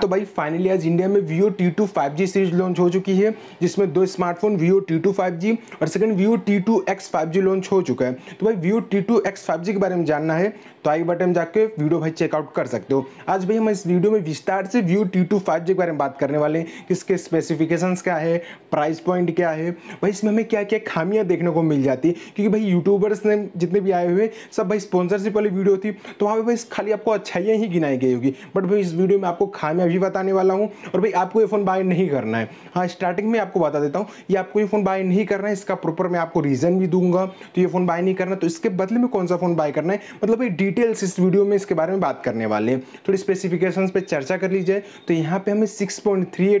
तो भाई फाइनली आज इंडिया में Vivo T two five G series launch हो चुकी है जिसमें दो smartphone Vivo T two five G और second Vivo T two X five G launch हो चुका है तो भाई Vivo T two X five G के बारे में जानना है तो आई बटन जाके वीडियो भाई चेकआउट कर सकते हो आज भाई हम इस वीडियो में विस्तार से Vivo T two five G के बारे में बात करने वाले हैं कि इसके स्पेसिफिकेशन क्या है प्राइस पॉइंट क्या है भाई इसमें हमें क्या क्या खामियाँ देखने को मिल जाती है क्योंकि भाई यूट्यूबर्स ने जितने भी आए हुए सब भाई स्पॉन्सरशिप वाली वीडियो थी तो वहाँ पर भाई खाली आपको अच्छाइयाँ ही गिनाई गई होगी बट भाई इस वीडियो में आपको खामियाँ मैं भी बताने वाला हूँ और भाई आपको ये फ़ोन बाय नहीं करना है हाँ स्टार्टिंग में आपको बता देता हूँ ये आपको ये फ़ोन बाय नहीं करना है इसका प्रॉपर मैं आपको रीज़न भी दूंगा तो ये फ़ोन बाय नहीं करना तो इसके बदले में कौन सा फ़ोन बाय करना है मतलब भाई डिटेल्स इस वीडियो में इसके बारे में बात करने वाले हैं थोड़ी स्पेसिफिकेशन पर चर्चा कर लीजिए तो यहाँ पे हमें सिक्स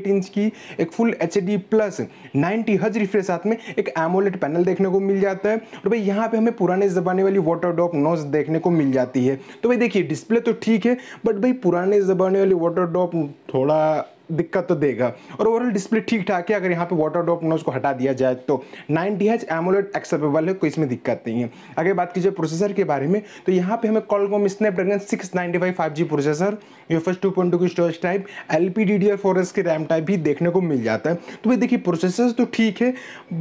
इंच की एक फुल एच प्लस नाइनटी हज रिफ्रेश साथ में एक एमोलेट पैनल देखने को मिल जाता है और भाई यहाँ पे हमें पुराने ज़माने वाली वाटर डॉप नोज देखने को मिल जाती है तो भाई देखिए डिस्प्ले तो ठीक है बट भाई पुराने ज़माने वाली वाटर डॉप थोड़ा दिक्कत तो देगा और ओवरऑल डिस्प्ले ठीक ठाक है अगर यहाँ पे वाटर ड्रॉप ना उसको हटा दिया जाए तो nine H H AMOLED acceptable है कोई इसमें दिक्कत नहीं है अगर बात की जाए प्रोसेसर के बारे में तो यहाँ पे हमें Qualcomm Snapdragon six ninety five five G processor UFS two point two की storage type L P D D four S की रैम टाइप भी देखने को मिल जाता है तो भाई देखिए प्रोसेसर तो ठीक है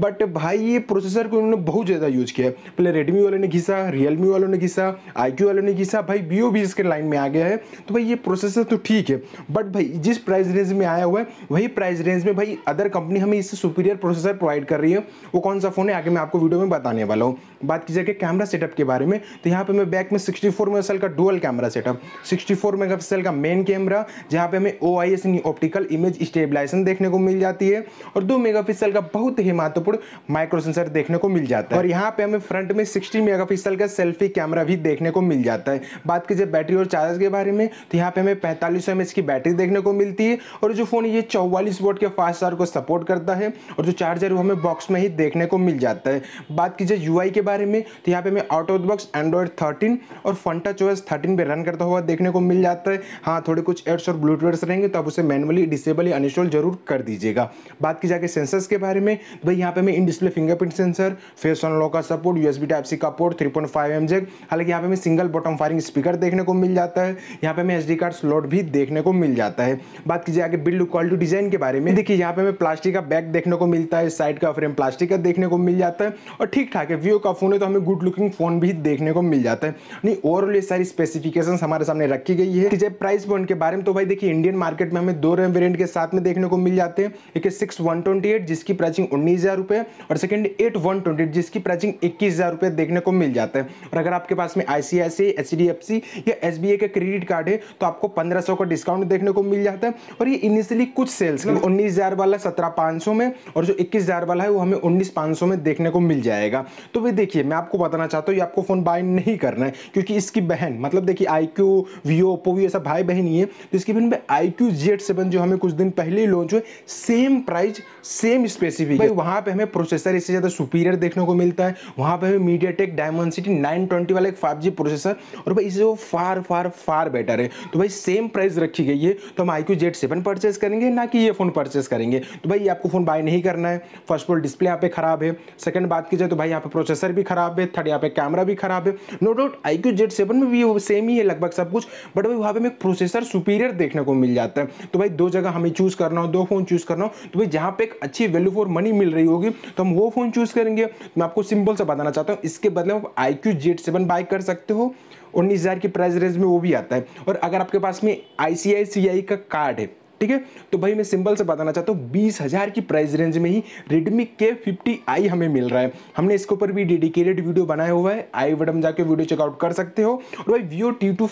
बट भाई ये प्रोसेसर को उन्होंने बहुत ज़्यादा यूज़ किया है पहले रेडमी वालों ने घिसा रियलमी वालों ने घिसा आई वालों ने घिसा भाई वी भी इसके लाइन में आ गया है तो भाई ये प्रोसेसर तो ठीक है बट भाई जिस प्राइस रेंज में आया हुआ है वही प्राइस रेंज में भाई अदर कंपनी हमें इससे सुपीरियर प्रोसेसर प्रोवाइड कर रही है वो कौन सा फ़ोन है आगे मैं आपको वीडियो में बताने वाला हूँ बात की जाए कैमरा सेटअप के बारे में तो यहाँ पे मैं बैक में 64 मेगापिक्सल का डुअल कैमरा सेटअप 64 मेगापिक्सल का मेन कैमरा जहाँ पे हमें O I S optical image stabilization देखने को मिल जाती है और दो मेगापिक्सल का बहुत ही महत्वपूर्ण माइक्रो सेंसर देखने को मिल जाता है और यहाँ पे हमें फ्रंट में सिक्सटी मेगा का सेल्फी कैमरा भी देखने को मिल जाता है बात की जाए बैटरी और चार्जर के बारे में तो यहाँ पे हमें पैंतालीस सौ की बैटरी देखने को मिलती है और जो फ़ोन ये चौवालीस वोट के फास्ट चार्ज को सपोर्ट करता है और जो चार्जर वो हमें बॉक्स में ही देखने को मिल जाता है बात की जाए यू के बारे में तो यहाँ पे हमें out of box Android thirteen और फंटा चॉइस थर्टीन पर रन करता हुआ देखने को मिल जाता है हाँ थोड़े कुछ एड्स और ब्लूटूथ रहेंगे तो आप उसे मैनुअली डिसेबल या अनस्टॉल जरूर कर दीजिएगा बात की जाए सेंसर्स के बारे में तो भाई यहाँ पे हमें in display fingerprint sensor face unlock का सपोर्ट यूएसबी टाइप सी का पोर्ट थ्री पॉइंट हालांकि यहाँ पे हमें सिंगल बॉटम फायरिंग स्पीकर देखने को मिल जाता है यहाँ पे हमें डी कार्ड स्लॉट भी देखने को मिल जाता है बात की जाए के बिल्ड क्वालिटी डिजाइन के बारे में देखिए यहाँ पे हमें प्लास्टिक का बैक देखने को मिलता है साइड का फ्रेम प्लास्टिक का देखने को मिल जाता है और ठीक ठाक है वीवो का फोन है तो हमें गुड लुकिंग फोन भी देखने को मिल जाता है नहीं ओवरऑल ये सारी स्पेसिफिकेशन हमारे सामने रखी गई है जब प्राइस पॉइंट के बारे में तो भाई देखिए इंडियन मार्केट में हमें दो रैम वेरियंट के साथ में देखने को मिल जाते हैं एक सिक्स वन ट्वेंटी एट जिसकी प्राइसिंग उन्नीस हज़ार रुपये और सेकंड एट वन ट्वेंटी जिसकी प्राइसिंग इक्कीस हज़ार रुपये देखने को मिल जाता है और अगर आपके पास में I C I C H D F C या एस बी आई का क्रेडिट कार्ड है तो आपको पंद्रह सौ का डिस्काउंट देखने को मिल जाता है और ये इनिशियली कुछ सेल्स मतलब- उन्नीस हज़ार वाला सत्रह पांच सौ में और जो इक्कीस हज़ार वाला है वो हमें उन्नीस पांच सौ में देखने को मिल जाएगा तो भाई देखिए मैं आपको बताना चाहता हूँ ये आपको फ़ोन बाय नहीं करना है क्योंकि इसकी बहन मतलब देखिए I Q Vivo Oppo V ऐसा भाई बहन ही है तो इसकी बहन में आई क्यू जेड सेवन जो हमें कुछ दिन पहले ही लॉन्च हुए सेम प्राइस सेम स्पेसिफिक है वहाँ पर हमें प्रोसेसर इससे ज़्यादा सुपीरियर देखने को मिलता है वहाँ पर हमें MediaTek Dimensity nine twenty वाला एक फाइव जी प्रोसेसर और भाई इससे वो फार फार फार बेटर है तो भाई सेम प्राइस रखी गई है तो हम आई क्यू जेड सेवन पर परचेस करेंगे ना कि ये फ़ोन परचेस करेंगे तो भाई आपको फ़ोन बाय नहीं करना है फर्स्ट ऑल डिस्प्ले यहाँ पे ख़राब है सेकंड बात की जाए तो भाई यहाँ पे प्रोसेसर भी ख़राब है थर्ड यहाँ पे कैमरा भी ख़राब है no doubt I Q Z seven में भी वो सेम ही है लगभग सब कुछ बट भाई वहाँ पे हमें प्रोसेसर सुपीरियर देखने को मिल जाता है तो भाई दो जगह हमें चूज़ करना हो दो फ़ोन चूज़ करना हो तो भाई जहाँ पे एक अच्छी वैल्यू फॉर मनी मिल रही होगी तो हम वो फ़ोन चूज़ करेंगे मैं आपको सिंपल सा बताना चाहता हूँ इसके बदले आप I Q Z seven buy कर सकते हो उन्नीस हज़ार की प्राइस रेंज में वो भी आता है और अगर आपके पास में आई सी आई सी आई का कार्ड है ठीक है तो भाई मैं सिंपल से बताना चाहता हूँ बीस हज़ार की प्राइस रेंज में ही रेडमी के फिफ्टी आई हमें मिल रहा है हमने इसके ऊपर भी डेडिकेटेड वीडियो बनाया हुआ है आई बटन जाके वीडियो चेकआउट कर सकते हो और भाई वीओ टी टू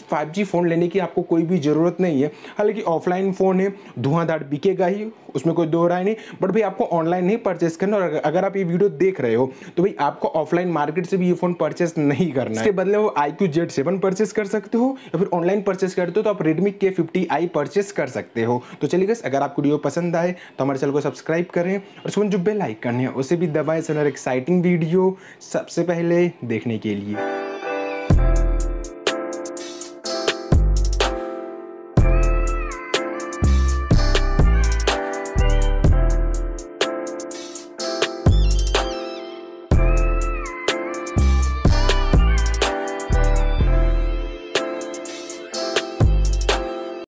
फ़ोन लेने की आपको कोई भी ज़रूरत नहीं है हालांकि ऑफलाइन फ़ोन है धुआंधार बिकेगा ही उसमें कोई दो राय नहीं बट भाई आपको ऑनलाइन नहीं परचेस करना और अगर आप ये वीडियो देख रहे हो तो भाई आपको ऑफलाइन मार्केट से भी ये फ़ोन परचेस नहीं करना इसके बदले वो I Q Z seven purchase कर सकते हो या फिर ऑनलाइन परचेस करते हो तो आप रेडमी के फिफ्टी आई परचेस कर सकते हो तो चलिए गस अगर आपको वीडियो पसंद आए तो हमारे चैनल को सब्सक्राइब करें और उसमें जो बेल करने हैं उसे भी दबाएं सर एक्साइटिंग वीडियो सबसे पहले देखने के लिए